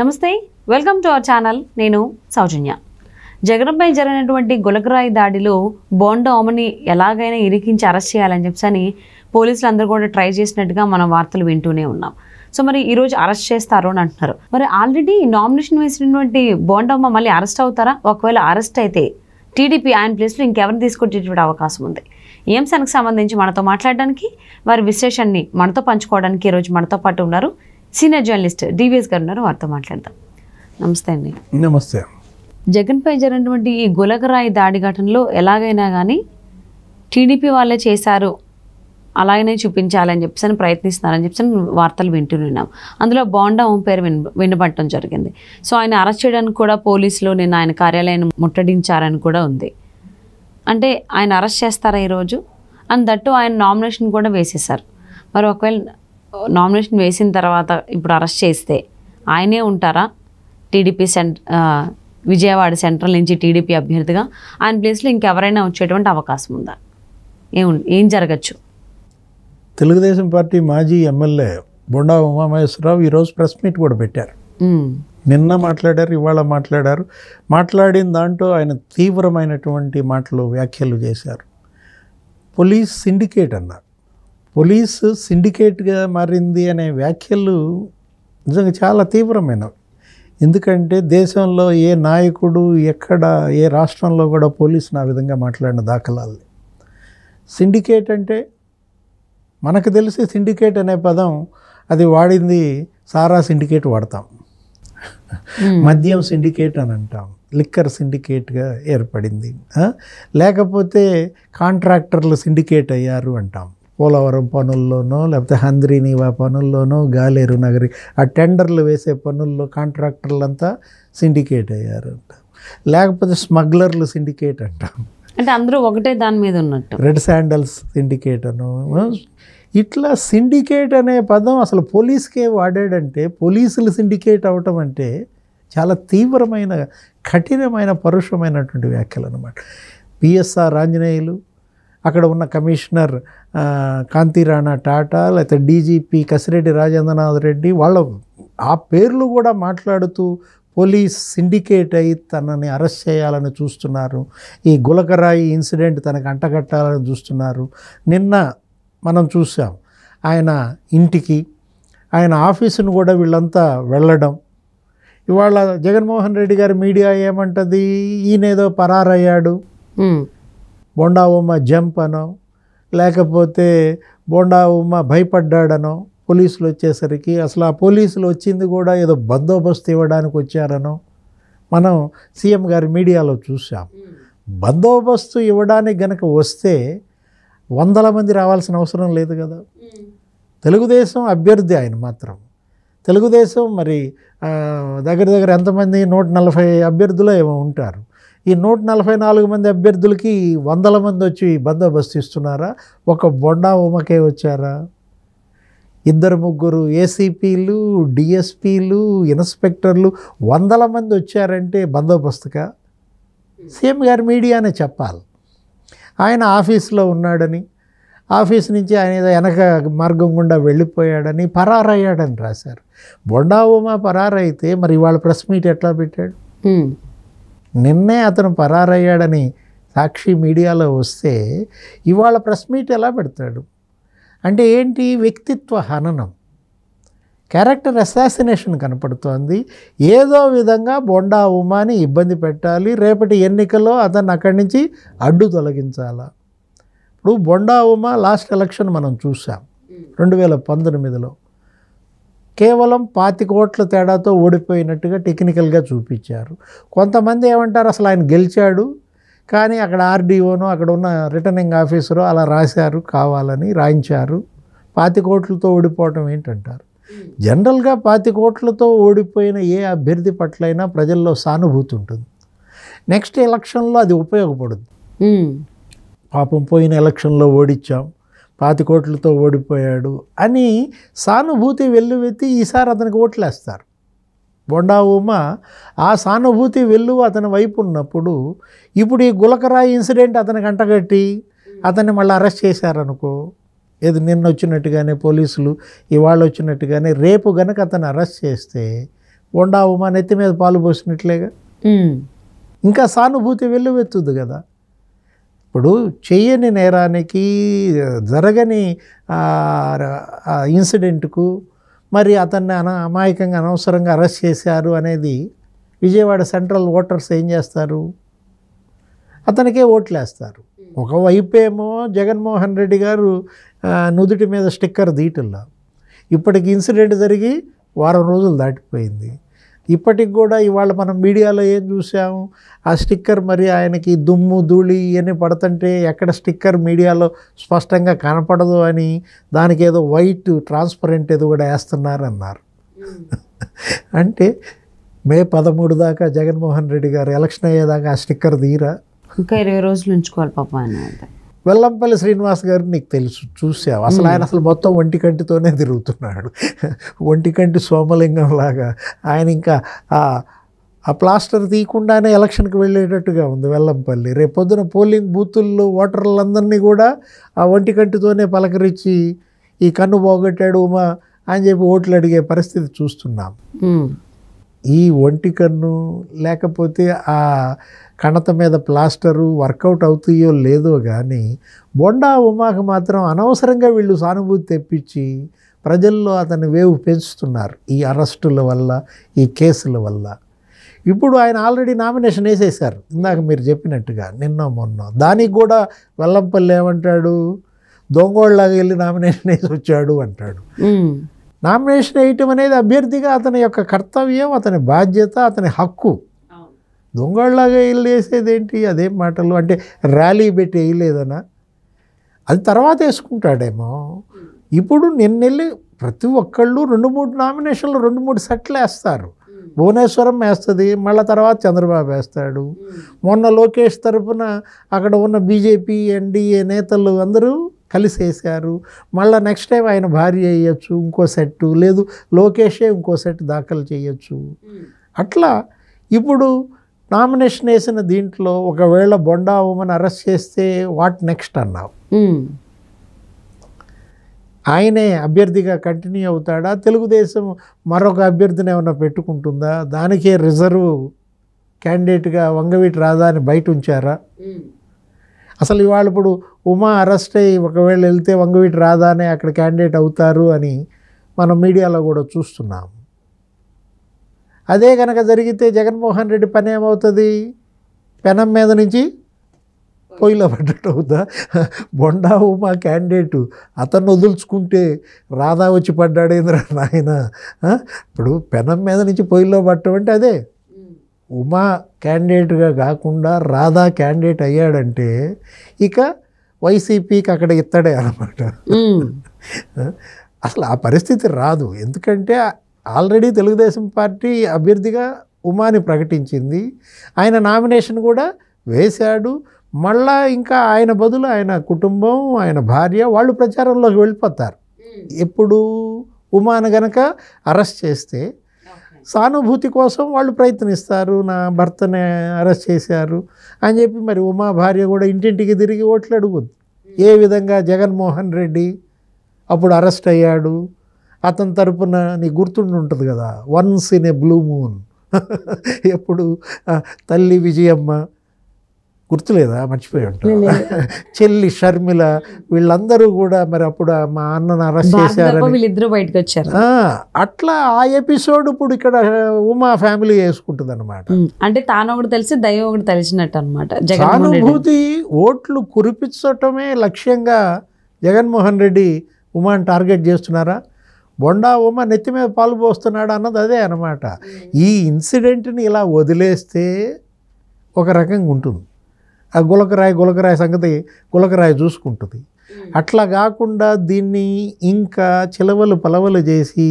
నమస్తే welcome to our channel నేను సౌజన్య జగన్పై జరిగినటువంటి గులకరాయి దాడిలో బోండా ఎలాగైనా ఇరికించి అరెస్ట్ చేయాలని చెప్పని పోలీసులు అందరూ కూడా ట్రై చేసినట్టుగా మనం వార్తలు వింటూనే ఉన్నాం సో మరి ఈరోజు అరెస్ట్ చేస్తారు అని అంటున్నారు మరి ఆల్రెడీ నామినేషన్ వేసినటువంటి బోండమ్మ మళ్ళీ అరెస్ట్ అవుతారా ఒకవేళ అరెస్ట్ అయితే టీడీపీ ఆయన ప్లేస్లో ఇంకెవరిని తీసుకొచ్చేటువంటి అవకాశం ఉంది సెనకు సంబంధించి మనతో మాట్లాడడానికి వారి విశేషాన్ని మనతో పంచుకోవడానికి ఈరోజు మనతో పాటు ఉన్నారు సీనియర్ జర్నలిస్ట్ డివిఎస్ గారు ఉన్నారు వారితో మాట్లాడతాం నమస్తే అండి నమస్తే జగన్పై జరిగినటువంటి ఈ గులకరాయి దాడి ఘటనలో ఎలాగైనా కానీ టీడీపీ వాళ్ళే చేశారు అలాగనే చూపించాలని చెప్పేసి అని ప్రయత్నిస్తున్నారని చెప్పేసి వార్తలు వింటున్నాం అందులో బాండా ఓం పేరు విన్ జరిగింది సో ఆయన అరెస్ట్ చేయడానికి కూడా పోలీసులు నిన్న ఆయన కార్యాలయాన్ని ముట్టడించారని కూడా ఉంది అంటే ఆయన అరెస్ట్ చేస్తారా ఈరోజు అండ్ దట్టు ఆయన నామినేషన్ కూడా వేసేశారు మరి ఒకవేళ నామినేషన్ వేసిన తర్వాత ఇప్పుడు అరెస్ట్ చేస్తే ఆయనే ఉంటారా టీడీపీ సెంటర్ విజయవాడ సెంట్రల్ నుంచి టీడీపీ అభ్యర్థిగా ఆయన ప్లేస్లో ఇంకెవరైనా వచ్చేటువంటి అవకాశం ఉందా ఏం ఏం జరగచ్చు తెలుగుదేశం పార్టీ మాజీ ఎమ్మెల్యే బొండా ఉమామహేశ్వరరావు ఈరోజు ప్రెస్ మీట్ కూడా పెట్టారు నిన్న మాట్లాడారు ఇవాళ మాట్లాడారు మాట్లాడిన దాంట్లో ఆయన తీవ్రమైనటువంటి మాటలు వ్యాఖ్యలు చేశారు పోలీస్ సిండికేట్ అన్నారు పోలీసు సిండికేట్గా మారింది అనే వ్యాఖ్యలు నిజంగా చాలా తీవ్రమైనవి ఎందుకంటే దేశంలో ఏ నాయకుడు ఎక్కడ ఏ రాష్ట్రంలో కూడా పోలీసు నా విధంగా మాట్లాడిన దాఖలాలు సిండికేట్ అంటే మనకు తెలిసి సిండికేట్ అనే పదం అది వాడింది సారా సిండికేట్ వాడతాం మద్యం సిండికేట్ అని అంటాం లిక్కర్ సిండికేట్గా ఏర్పడింది లేకపోతే కాంట్రాక్టర్లు సిండికేట్ అయ్యారు అంటాం పోలవరం పనుల్లోనో లేకపోతే హంద్రీనీవా పనుల్లోనో గాలేరు నగరి ఆ టెండర్లు వేసే పనుల్లో కాంట్రాక్టర్లంతా సిండికేట్ అయ్యారు లేకపోతే స్మగ్లర్లు సిండికేట్ అంటాం అంటే అందరూ ఒకటే దాని మీద ఉన్నట్టు రెడ్ శాండల్స్ సిండికేట్ అను ఇట్లా సిండికేట్ అనే పదం అసలు పోలీస్కే వాడాడంటే పోలీసులు సిండికేట్ అవటం అంటే చాలా తీవ్రమైన కఠినమైన పరుషమైనటువంటి వ్యాఖ్యలు అనమాట పిఎస్ఆర్ ఆంజనేయులు అక్కడ ఉన్న కమిషనర్ కాంతిరాణా టాటా లేకపోతే డీజీపీ కసిరెడ్డి రాజేంద్రనాథ్ రెడ్డి వాళ్ళ ఆ పేర్లు కూడా మాట్లాడుతూ పోలీస్ సిండికేట్ అయి తనని అరెస్ట్ చేయాలని చూస్తున్నారు ఈ గులకరాయి ఇన్సిడెంట్ తనకు అంటగట్టాలని చూస్తున్నారు నిన్న మనం చూసాం ఆయన ఇంటికి ఆయన ఆఫీసును కూడా వీళ్ళంతా వెళ్ళడం ఇవాళ జగన్మోహన్ రెడ్డి గారి మీడియా ఏమంటుంది ఈయనేదో పరారయ్యాడు బోండా ఉమ్మ జంప్ అనో లేకపోతే బోండా ఉమ్మ భయపడ్డాడనో పోలీసులు వచ్చేసరికి అసలు ఆ పోలీసులు వచ్చింది కూడా ఏదో బందోబస్తు ఇవ్వడానికి వచ్చారనో మనం సీఎం గారి మీడియాలో చూసాం బందోబస్తు ఇవ్వడానికి గనక వస్తే వందల మంది రావాల్సిన అవసరం లేదు కదా తెలుగుదేశం అభ్యర్థి ఆయన మాత్రం తెలుగుదేశం మరి దగ్గర దగ్గర ఎంతమంది నూట నలభై అభ్యర్థులు ఏమో ఉంటారు ఈ నూట నలభై నాలుగు మంది అభ్యర్థులకి వందల మంది వచ్చి బందోబస్తు ఇస్తున్నారా ఒక బొండా ఉమకే వచ్చారా ఇద్దరు ముగ్గురు ఏసీపీలు డిఎస్పీలు ఇన్స్పెక్టర్లు వందల మంది వచ్చారంటే బందోబస్తుగా సీఎం గారు మీడియానే చెప్పాలి ఆయన ఆఫీస్లో ఉన్నాడని ఆఫీస్ నుంచి ఆయన ఏదో వెనక మార్గం గుండా వెళ్ళిపోయాడని పరారయ్యాడని రాశారు బొండా ఉమా పరారైతే మరి ఇవాళ ప్రెస్ మీట్ ఎట్లా పెట్టాడు నిన్నే అతను పరారయ్యాడని సాక్షి మీడియాలో వస్తే ఇవాళ ప్రెస్ మీట్ ఎలా పెడతాడు అంటే ఏంటి వ్యక్తిత్వ హననం క్యారెక్టర్ అసాసినేషన్ కనపడుతోంది ఏదో విధంగా బొండా ఉమాని ఇబ్బంది పెట్టాలి రేపటి ఎన్నికల్లో అతన్ని అక్కడి నుంచి అడ్డు తొలగించాలా ఇప్పుడు బొండా ఉమా లాస్ట్ ఎలక్షన్ మనం చూసాం రెండు వేల పంతొమ్మిదిలో కేవలం పాతి కోట్ల తేడాతో ఓడిపోయినట్టుగా టెక్నికల్గా చూపించారు కొంతమంది ఏమంటారు అసలు ఆయన గెలిచాడు కానీ అక్కడ ఆర్డీఓను అక్కడ ఉన్న రిటర్నింగ్ ఆఫీసరు అలా రాశారు కావాలని రాయించారు పాతి కోట్లతో ఓడిపోవటం ఏంటంటారు జనరల్గా పాతి కోట్లతో ఓడిపోయిన ఏ అభ్యర్థి పట్లైనా ప్రజల్లో సానుభూతి ఉంటుంది నెక్స్ట్ ఎలక్షన్లో అది ఉపయోగపడుతుంది పాపం పోయిన ఎలక్షన్లో ఓడిచ్చాం పాతి కోట్లతో ఓడిపోయాడు అని సానుభూతి వెల్లువెత్తి ఈసారి అతనికి ఓట్లేస్తారు బొండా ఉమ ఆ సానుభూతి వెల్లువ అతని వైపు ఉన్నప్పుడు ఇప్పుడు ఈ గులకరాయి ఇన్సిడెంట్ అతనికి అంటగట్టి అతన్ని మళ్ళీ అరెస్ట్ చేశారనుకో ఏది నిన్న వచ్చినట్టుగానే పోలీసులు ఇవాళ వచ్చినట్టుగానే రేపు గనక అతను అరెస్ట్ చేస్తే బొండా ఉమ నెత్తి మీద పాలు పోసినట్లేగా ఇంకా సానుభూతి వెల్లువెత్తుద్ది కదా ఇప్పుడు చేయని నేరానికి జరగని ఇన్సిడెంట్కు మరి అతన్ని అన అమాయకంగా అనవసరంగా అరెస్ట్ చేశారు అనేది విజయవాడ సెంట్రల్ ఓటర్స్ ఏం చేస్తారు అతనికే ఓట్లేస్తారు ఒకవైపేమో జగన్మోహన్ రెడ్డి గారు నుదుటి మీద స్టిక్కర్ దీటుల్లా ఇప్పటికి ఇన్సిడెంట్ జరిగి వారం రోజులు దాటిపోయింది ఇప్పటికి కూడా ఇవాళ మనం మీడియాలో ఏం చూసాము ఆ స్టిక్కర్ మరి ఆయనకి దుమ్ము ధూళి ఇవన్నీ పడుతుంటే ఎక్కడ స్టిక్కర్ మీడియాలో స్పష్టంగా కనపడదు అని దానికి ఏదో వైట్ ట్రాన్స్పరెంట్ ఏదో కూడా వేస్తున్నారు అన్నారు hmm. అంటే మే పదమూడు దాకా జగన్మోహన్ రెడ్డి గారు ఎలక్షన్ అయ్యేదాకా ఆ స్టిక్కర్ తీరా ఇంకా ఇరవై రోజులు ఉంచుకోవాలి పాప అని వెల్లంపల్లి శ్రీనివాస్ గారిని నీకు తెలుసు చూసావు అసలు ఆయన అసలు మొత్తం ఒంటి కంటితోనే తిరుగుతున్నాడు ఒంటి కంటి సోమలింగం లాగా ఆయన ఇంకా ఆ ప్లాస్టర్ తీయకుండానే ఎలక్షన్కి వెళ్ళేటట్టుగా ఉంది వెల్లంపల్లి రేపొద్దున పోలింగ్ బూతుల్లో ఓటర్లందరినీ కూడా ఆ ఒంటి కంటితోనే పలకరించి ఈ కన్ను పోగొట్టాడు ఉమా అని చెప్పి ఓట్లు అడిగే పరిస్థితి చూస్తున్నాం ఈ ఒంటి కన్ను లేకపోతే ఆ కణత మీద ప్లాస్టరు వర్కౌట్ అవుతాయో లేదో కానీ బొండా ఉమాకు మాత్రం అనవసరంగా వీళ్ళు సానుభూతి తెప్పించి ప్రజల్లో అతన్ని వేవు పెంచుతున్నారు ఈ అరెస్టుల వల్ల ఈ కేసుల వల్ల ఇప్పుడు ఆయన ఆల్రెడీ నామినేషన్ వేసేసారు ఇందాక మీరు చెప్పినట్టుగా నిన్న మొన్న దానికి కూడా వెల్లంపల్లి ఏమంటాడు దొంగోళ్ళగా వెళ్ళి నామినేషన్ వేసి వచ్చాడు అంటాడు నామినేషన్ వేయటం అనేది అభ్యర్థిగా అతని యొక్క కర్తవ్యం అతని బాధ్యత అతని హక్కు దొంగళ్ళగా వేసేది వేసేదేంటి అదేం మాటలు అంటే ర్యాలీ పెట్టి వేయలేదనా అది తర్వాత వేసుకుంటాడేమో ఇప్పుడు నిన్నెళ్ళి ప్రతి ఒక్కళ్ళు రెండు మూడు నామినేషన్లు రెండు మూడు సెట్లు వేస్తారు భువనేశ్వరం వేస్తుంది మళ్ళీ తర్వాత చంద్రబాబు వేస్తాడు మొన్న లోకేష్ తరఫున అక్కడ ఉన్న బీజేపీ ఎన్డీఏ నేతలు అందరూ కలిసేసారు మళ్ళీ నెక్స్ట్ టైం ఆయన భార్య వేయచ్చు ఇంకో సెట్టు లేదు లోకేషే ఇంకో సెట్ దాఖలు చేయొచ్చు hmm. అట్లా ఇప్పుడు నామినేషన్ వేసిన దీంట్లో ఒకవేళ బొండా ఉమెన్ అరెస్ట్ చేస్తే వాట్ నెక్స్ట్ అన్నావు hmm. ఆయనే అభ్యర్థిగా కంటిన్యూ అవుతాడా తెలుగుదేశం మరొక అభ్యర్థిని ఏమైనా పెట్టుకుంటుందా దానికే రిజర్వ్ క్యాండిడేట్గా వంగవీటి రాధాని బయట ఉంచారా hmm. అసలు ఇవాళ ఇప్పుడు ఉమా అరెస్ట్ అయ్యి ఒకవేళ వెళ్తే వంగవీటి రాదానే అక్కడ క్యాండిడేట్ అవుతారు అని మనం మీడియాలో కూడా చూస్తున్నాం అదే కనుక జరిగితే జగన్మోహన్ రెడ్డి పని ఏమవుతుంది పెనం మీద నుంచి పొయ్యిలో పడ్డట్టు అవుతా బొండా ఉమా క్యాండిడేటు అతను వదులుచుకుంటే రాధా వచ్చి పడ్డాడేంద్రా నాయన ఇప్పుడు పెనం మీద నుంచి పొయ్యిలో పట్టడం అంటే అదే ఉమా క్యాండిడేట్గా కాకుండా రాధా క్యాండిడేట్ అయ్యాడంటే ఇక వైసీపీకి అక్కడ ఇత్తడే అనమాట అసలు ఆ పరిస్థితి రాదు ఎందుకంటే ఆల్రెడీ తెలుగుదేశం పార్టీ అభ్యర్థిగా ఉమాని ప్రకటించింది ఆయన నామినేషన్ కూడా వేశాడు మళ్ళా ఇంకా ఆయన బదులు ఆయన కుటుంబం ఆయన భార్య వాళ్ళు ప్రచారంలోకి వెళ్ళిపోతారు ఎప్పుడు ఉమాను గనక అరెస్ట్ చేస్తే సానుభూతి కోసం వాళ్ళు ప్రయత్నిస్తారు నా భర్తనే అరెస్ట్ చేశారు అని చెప్పి మరి ఉమా భార్య కూడా ఇంటింటికి తిరిగి ఓట్లు అడుగుద్ది ఏ విధంగా జగన్మోహన్ రెడ్డి అప్పుడు అరెస్ట్ అయ్యాడు అతని తరపున నీ గుర్తుండి ఉంటుంది కదా once in a blue moon ఎప్పుడు తల్లి విజయమ్మ గుర్తులేదా మర్చిపోయి ఉంటాం చెల్లి షర్మిల వీళ్ళందరూ కూడా మరి అప్పుడు మా అన్నను అరెస్ట్ చేశారు వీళ్ళిద్దరూ బయటకు వచ్చారు అట్లా ఆ ఎపిసోడ్ ఇప్పుడు ఇక్కడ ఉమా ఫ్యామిలీ వేసుకుంటుంది అనమాట అంటే తాను ఒకటి తెలిసి దైవం ఒకటి తెలిసినట్టు అనమాట సానుభూతి ఓట్లు కురిపించటమే లక్ష్యంగా జగన్మోహన్ రెడ్డి ఉమాను టార్గెట్ చేస్తున్నారా బొండా ఉమ నెత్తి మీద పాలు పోస్తున్నాడు అన్నది అదే అనమాట ఈ ఇన్సిడెంట్ని ఇలా వదిలేస్తే ఒక రకంగా ఉంటుంది ఆ గులకరాయి గులకరాయి సంగతి గులకరాయి చూసుకుంటుంది అట్లా కాకుండా దీన్ని ఇంకా చిలవలు పలవలు చేసి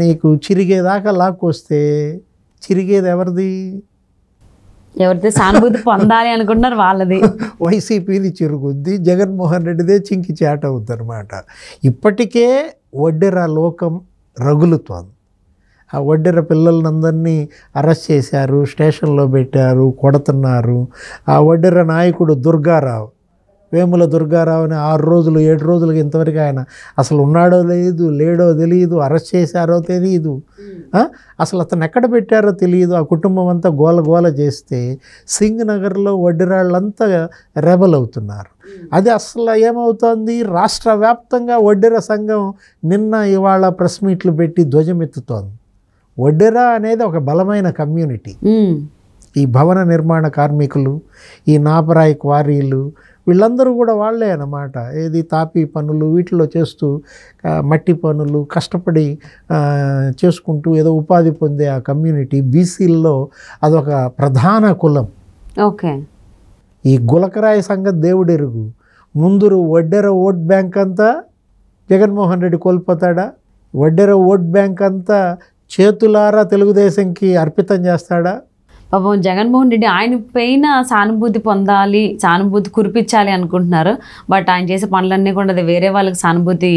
నీకు చిరిగేదాకా లాక్కొస్తే చిరిగేది ఎవరిది ఎవరితే సానుభూతి పొందాలి అనుకుంటున్నారు వాళ్ళది వైసీపీది చిరుగుద్ది జగన్మోహన్ రెడ్డిదే చింకి చాట అవుద్దనమాట ఇప్పటికే వడ్డెర లోకం రగులుతోంది ఆ వడ్డెర పిల్లలందరినీ అరెస్ట్ చేశారు స్టేషన్లో పెట్టారు కొడుతున్నారు ఆ వడ్డెర నాయకుడు దుర్గారావు వేముల దుర్గారావుని ఆరు రోజులు ఏడు రోజులకి ఇంతవరకు ఆయన అసలు ఉన్నాడో లేదు లేడో తెలియదు అరెస్ట్ చేశారో తెలియదు అసలు అతను ఎక్కడ పెట్టారో తెలియదు ఆ కుటుంబం అంతా గోల గోల చేస్తే సింగ్ నగర్లో వడ్డీరాళ్ళంతా రెబల్ అవుతున్నారు అది అసలు ఏమవుతోంది రాష్ట్ర వ్యాప్తంగా వడ్డీర సంఘం నిన్న ఇవాళ ప్రెస్ మీట్లు పెట్టి ధ్వజమెత్తుతోంది వడ్డెరా అనేది ఒక బలమైన కమ్యూనిటీ ఈ భవన నిర్మాణ కార్మికులు ఈ నాపరాయి క్వారీలు వీళ్ళందరూ కూడా వాళ్ళే అన్నమాట ఏది తాపీ పనులు వీటిలో చేస్తూ మట్టి పనులు కష్టపడి చేసుకుంటూ ఏదో ఉపాధి పొందే ఆ కమ్యూనిటీ బీసీల్లో అదొక ప్రధాన కులం ఓకే ఈ గులకరాయ సంఘ దేవుడెరుగు ముందురు వడ్డెర ఓట్ బ్యాంక్ అంతా జగన్మోహన్ రెడ్డి కోల్పోతాడా వడ్డెర ఓట్ బ్యాంక్ అంతా చేతులారా తెలుగుదేశంకి అర్పితం చేస్తాడా పాపం జగన్మోహన్ రెడ్డి ఆయన పైన సానుభూతి పొందాలి సానుభూతి కురిపించాలి అనుకుంటున్నారు బట్ ఆయన చేసే పనులన్నీ కూడా అది వేరే వాళ్ళకి సానుభూతి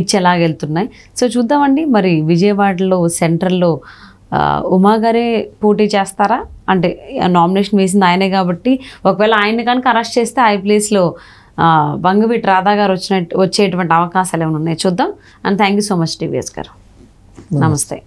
ఇచ్చేలాగా వెళ్తున్నాయి సో చూద్దామండి మరి విజయవాడలో సెంట్రల్లో ఉమా గారే పోటీ చేస్తారా అంటే నామినేషన్ వేసింది ఆయనే కాబట్టి ఒకవేళ ఆయన్ని కనుక అరెస్ట్ చేస్తే ఆ ప్లేస్లో బంగవీటి రాధా గారు వచ్చినట్టు వచ్చేటువంటి అవకాశాలు ఏమైనా ఉన్నాయి చూద్దాం and thank you so much TVS garu నమస్తే